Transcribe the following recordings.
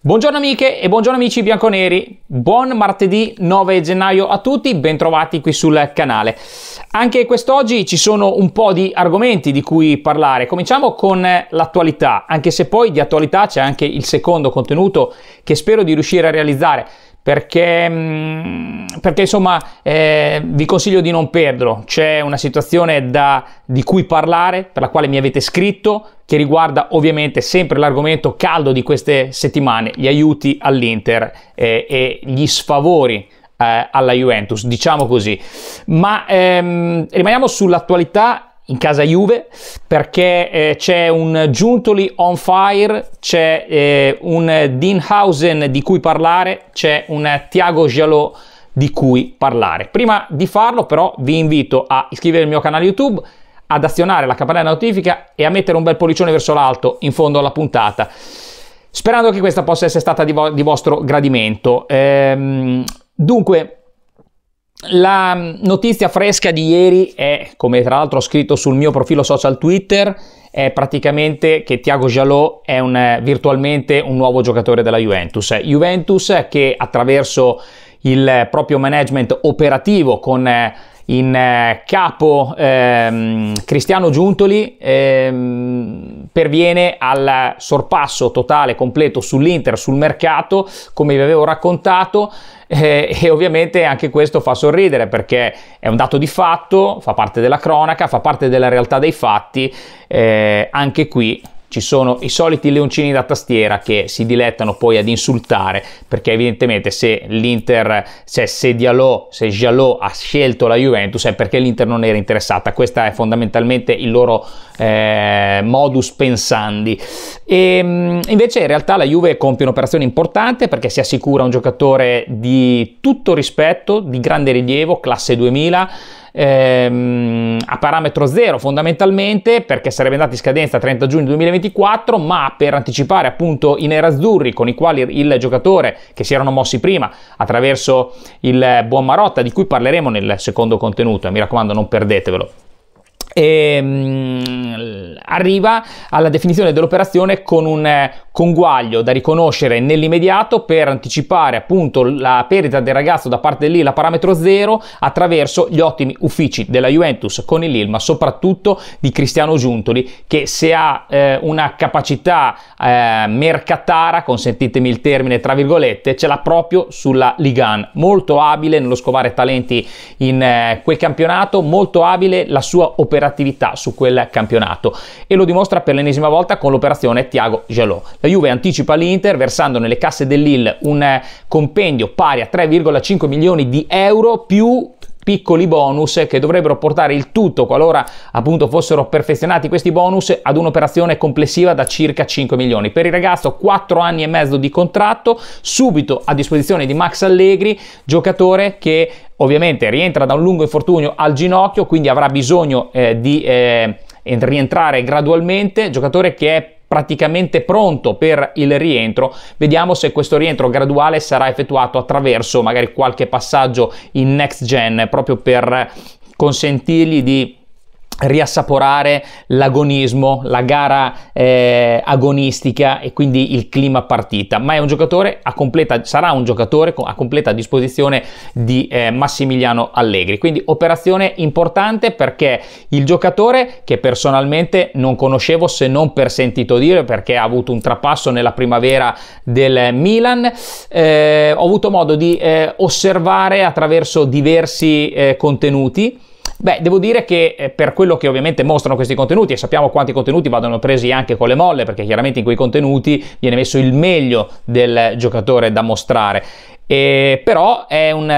Buongiorno amiche e buongiorno amici bianconeri, buon martedì 9 gennaio a tutti, bentrovati qui sul canale. Anche quest'oggi ci sono un po' di argomenti di cui parlare, cominciamo con l'attualità, anche se poi di attualità c'è anche il secondo contenuto che spero di riuscire a realizzare. Perché, mm, perché insomma eh, vi consiglio di non perderlo, c'è una situazione da, di cui parlare, per la quale mi avete scritto, che riguarda ovviamente sempre l'argomento caldo di queste settimane, gli aiuti all'Inter eh, e gli sfavori eh, alla Juventus, diciamo così. Ma ehm, rimaniamo sull'attualità in casa Juve perché eh, c'è un Giuntoli on fire, c'è eh, un Dinhausen di cui parlare, c'è un Thiago Giallo di cui parlare. Prima di farlo però vi invito a iscrivervi al mio canale YouTube ad azionare la campanella di notifica e a mettere un bel pollicione verso l'alto in fondo alla puntata. Sperando che questa possa essere stata di, vo- di vostro gradimento. Ehm, dunque, la notizia fresca di ieri è, come tra l'altro ho scritto sul mio profilo social Twitter, è praticamente che Thiago Giallo è un, virtualmente un nuovo giocatore della Juventus. Juventus che attraverso il proprio management operativo con eh, in eh, capo ehm, Cristiano Giuntoli ehm, perviene al sorpasso totale completo sull'Inter, sul mercato, come vi avevo raccontato. Eh, e ovviamente anche questo fa sorridere perché è un dato di fatto, fa parte della cronaca, fa parte della realtà dei fatti, eh, anche qui ci sono i soliti leoncini da tastiera che si dilettano poi ad insultare perché evidentemente se l'Inter cioè se Diallo se Giallo ha scelto la Juventus è perché l'Inter non era interessata questo è fondamentalmente il loro eh, modus pensandi e, ehm, invece in realtà la Juve compie un'operazione importante perché si assicura un giocatore di tutto rispetto di grande rilievo classe 2000 ehm, a parametro zero fondamentalmente perché sarebbe andato in scadenza 30 giugno 2024 ma per anticipare appunto i nerazzurri con i quali il giocatore che si erano mossi prima attraverso il buon Marotta di cui parleremo nel secondo contenuto e mi raccomando non perdetevelo e, ehm, mh, arriva alla definizione dell'operazione con un eh, conguaglio da riconoscere nell'immediato per anticipare appunto la perdita del ragazzo da parte dell'IL a parametro zero attraverso gli ottimi uffici della Juventus con il Lille ma soprattutto di Cristiano Giuntoli che se ha eh, una capacità eh, mercatara consentitemi il termine tra virgolette ce l'ha proprio sulla Ligan molto abile nello scovare talenti in eh, quel campionato molto abile la sua operazione operatività su quel campionato e lo dimostra per l'ennesima volta con l'operazione Tiago Gelot. La Juve anticipa l'Inter versando nelle casse dell'Ill un compendio pari a 3,5 milioni di euro più piccoli bonus che dovrebbero portare il tutto, qualora appunto fossero perfezionati questi bonus, ad un'operazione complessiva da circa 5 milioni. Per il ragazzo 4 anni e mezzo di contratto, subito a disposizione di Max Allegri, giocatore che ovviamente rientra da un lungo infortunio al ginocchio, quindi avrà bisogno eh, di... Eh, rientrare gradualmente, giocatore che è praticamente pronto per il rientro. Vediamo se questo rientro graduale sarà effettuato attraverso magari qualche passaggio in next gen proprio per consentirgli di riassaporare l'agonismo, la gara eh, agonistica e quindi il clima partita, ma è un giocatore a completa, sarà un giocatore a completa disposizione di eh, Massimiliano Allegri, quindi operazione importante perché il giocatore che personalmente non conoscevo se non per sentito dire perché ha avuto un trapasso nella primavera del Milan, eh, ho avuto modo di eh, osservare attraverso diversi eh, contenuti Beh, devo dire che eh, per quello che ovviamente mostrano questi contenuti, e sappiamo quanti contenuti vadano presi anche con le molle, perché chiaramente in quei contenuti viene messo il meglio del giocatore da mostrare. E però è un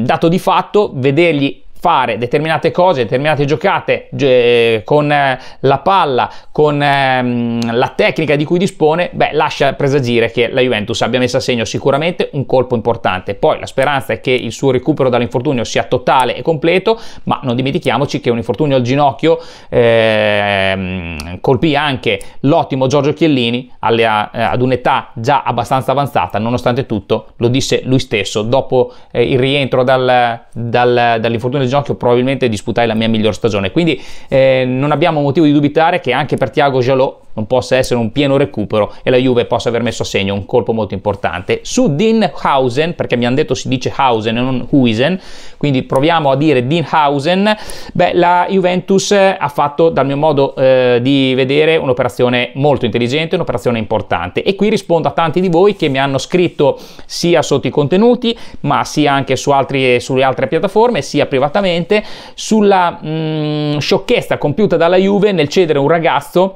um, dato di fatto vedergli fare determinate cose, determinate giocate eh, con eh, la palla, con ehm, la tecnica di cui dispone, beh, lascia presagire che la Juventus abbia messo a segno sicuramente un colpo importante. Poi la speranza è che il suo recupero dall'infortunio sia totale e completo, ma non dimentichiamoci che un infortunio al ginocchio ehm, colpì anche l'ottimo Giorgio Chiellini alle, eh, ad un'età già abbastanza avanzata, nonostante tutto lo disse lui stesso dopo eh, il rientro dal, dal, dall'infortunio Gionchio probabilmente disputai la mia miglior stagione, quindi eh, non abbiamo motivo di dubitare che anche per Tiago Giallo non possa essere un pieno recupero e la Juve possa aver messo a segno un colpo molto importante. Su Dean Hausen, perché mi hanno detto si dice Hausen e non Huisen, quindi proviamo a dire Dean Hausen, beh, la Juventus ha fatto, dal mio modo eh, di vedere, un'operazione molto intelligente, un'operazione importante. E qui rispondo a tanti di voi che mi hanno scritto sia sotto i contenuti, ma sia anche su altri, sulle altre piattaforme, sia privatamente, sulla mh, mm, sciocchezza compiuta dalla Juve nel cedere un ragazzo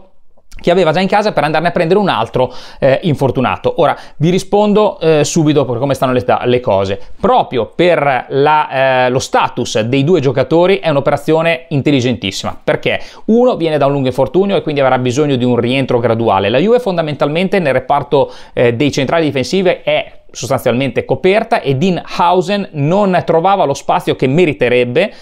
che aveva già in casa per andarne a prendere un altro eh, infortunato. Ora vi rispondo eh, subito per come stanno le, le cose. Proprio per la, eh, lo status dei due giocatori è un'operazione intelligentissima perché uno viene da un lungo infortunio e quindi avrà bisogno di un rientro graduale. La Juve fondamentalmente nel reparto eh, dei centrali difensive è sostanzialmente coperta e Dean Hausen non trovava lo spazio che meriterebbe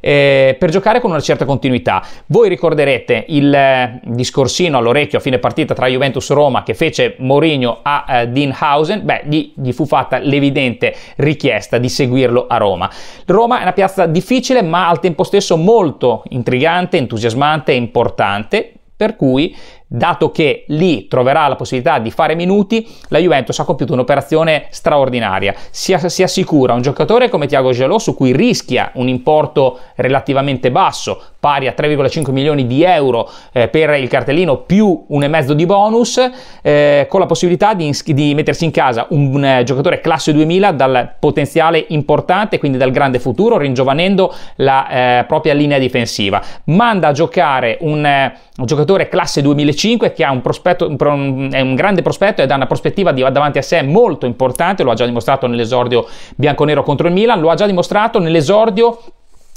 eh, per giocare con una certa continuità. Voi ricorderete il eh, discorsino all'orecchio a fine partita tra Juventus e Roma che fece Mourinho a eh, Dean beh, gli, gli fu fatta l'evidente richiesta di seguirlo a Roma. Roma è una piazza difficile ma al tempo stesso molto intrigante, entusiasmante e importante, per cui dato che lì troverà la possibilità di fare minuti, la Juventus ha compiuto un'operazione straordinaria. Si, si assicura un giocatore come Tiago Gelò, su cui rischia un importo relativamente basso, pari a 3,5 milioni di euro eh, per il cartellino più un e mezzo di bonus, eh, con la possibilità di, di, mettersi in casa un, un eh, giocatore classe 2000 dal potenziale importante, quindi dal grande futuro, ringiovanendo la eh, propria linea difensiva. Manda a giocare un, eh, un giocatore classe 2005 25 che ha un, prospetto, un, è un grande prospetto ed ha una prospettiva di, davanti a sé molto importante, lo ha già dimostrato nell'esordio bianconero contro il Milan, lo ha già dimostrato nell'esordio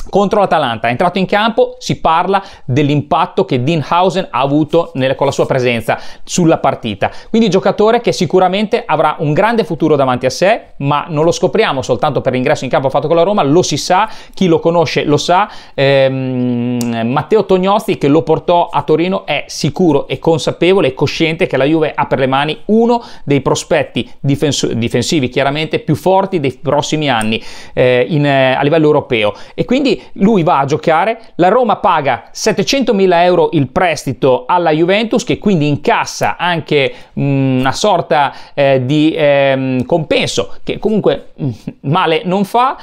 contro l'Atalanta. È entrato in campo, si parla dell'impatto che Dean Hausen ha avuto nelle, con la sua presenza sulla partita. Quindi giocatore che sicuramente avrà un grande futuro davanti a sé, ma non lo scopriamo soltanto per l'ingresso in campo fatto con la Roma, lo si sa, chi lo conosce lo sa. Ehm, Matteo Tognosti che lo portò a Torino è sicuro e consapevole e cosciente che la Juve ha per le mani uno dei prospetti difenso- difensivi chiaramente più forti dei prossimi anni eh, in, eh, a livello europeo e quindi lui va a giocare, la Roma paga 700.000 euro il prestito alla Juventus che quindi incassa anche mh, mm, una sorta eh, di eh, compenso che comunque mh, mm, male non fa,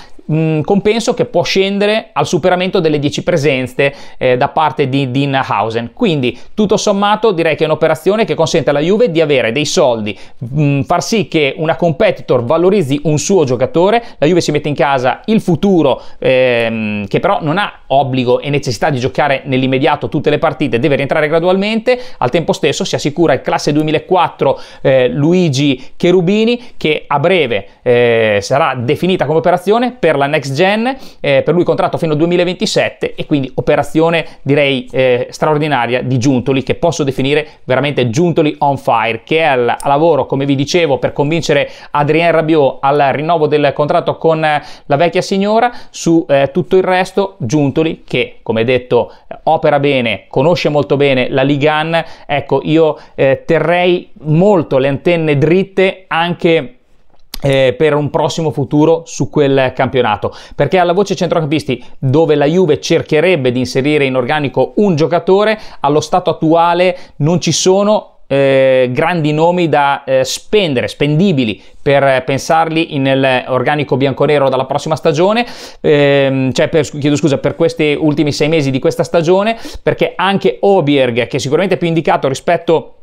compenso che può scendere al superamento delle 10 presenze eh, da parte di Dinhausen. Quindi tutto sommato direi che è un'operazione che consente alla Juve di avere dei soldi, mh, mm, far sì che una competitor valorizzi un suo giocatore, la Juve si mette in casa il futuro ehm, che però non ha obbligo e necessità di giocare nell'immediato tutte le partite, deve rientrare gradualmente, al tempo stesso si assicura il classe 2004 eh, Luigi Cherubini che a breve eh, sarà definita come operazione per la next gen, eh, per lui contratto fino al 2027 e quindi operazione direi eh, straordinaria di Giuntoli che posso definire veramente Giuntoli on fire, che è al, lavoro come vi dicevo per convincere Adrien Rabiot al rinnovo del contratto con eh, la vecchia signora, su eh, tutto il resto Giuntoli che come detto opera bene, conosce molto bene la Ligan, ecco io eh, terrei molto le antenne dritte anche eh, per un prossimo futuro su quel campionato perché alla voce centrocampisti dove la Juve cercherebbe di inserire in organico un giocatore allo stato attuale non ci sono eh, grandi nomi da eh, spendere, spendibili per pensarli nell'organico bianconero dalla prossima stagione, ehm, cioè per, chiedo scusa per questi ultimi sei mesi di questa stagione, perché anche Obierg, che sicuramente è più indicato rispetto a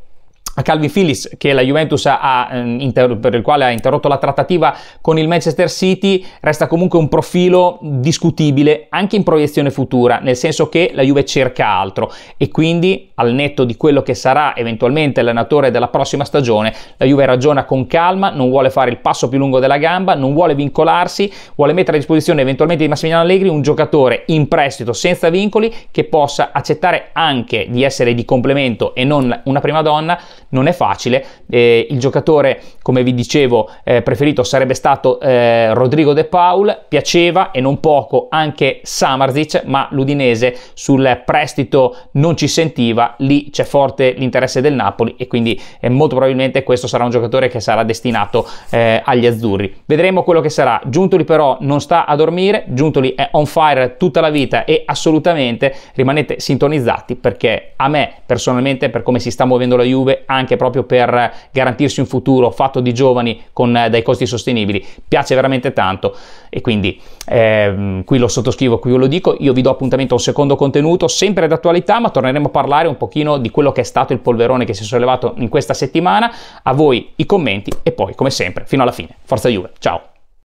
a Calvin Phillips che la Juventus ha, ehm, per il quale ha interrotto la trattativa con il Manchester City resta comunque un profilo discutibile anche in proiezione futura, nel senso che la Juve cerca altro e quindi al netto di quello che sarà eventualmente l'allenatore della prossima stagione, la Juve ragiona con calma, non vuole fare il passo più lungo della gamba, non vuole vincolarsi, vuole mettere a disposizione eventualmente di Massimiliano Allegri un giocatore in prestito senza vincoli che possa accettare anche di essere di complemento e non una prima donna non è facile. Eh, il giocatore, come vi dicevo, eh, preferito sarebbe stato eh, Rodrigo De Paul, piaceva e non poco anche Samarzic, ma l'Udinese sul prestito non ci sentiva, lì c'è forte l'interesse del Napoli e quindi eh, molto probabilmente questo sarà un giocatore che sarà destinato eh, agli azzurri. Vedremo quello che sarà. Giuntoli però non sta a dormire, Giuntoli è on fire tutta la vita e assolutamente rimanete sintonizzati perché a me personalmente per come si sta muovendo la Juve, anche anche proprio per garantirsi un futuro fatto di giovani con eh, dei costi sostenibili. Piace veramente tanto e quindi ehm, qui lo sottoscrivo, qui ve lo dico, io vi do appuntamento a un secondo contenuto, sempre d'attualità, ma torneremo a parlare un pochino di quello che è stato il polverone che si è sollevato in questa settimana. A voi i commenti e poi, come sempre, fino alla fine. Forza Juve, ciao!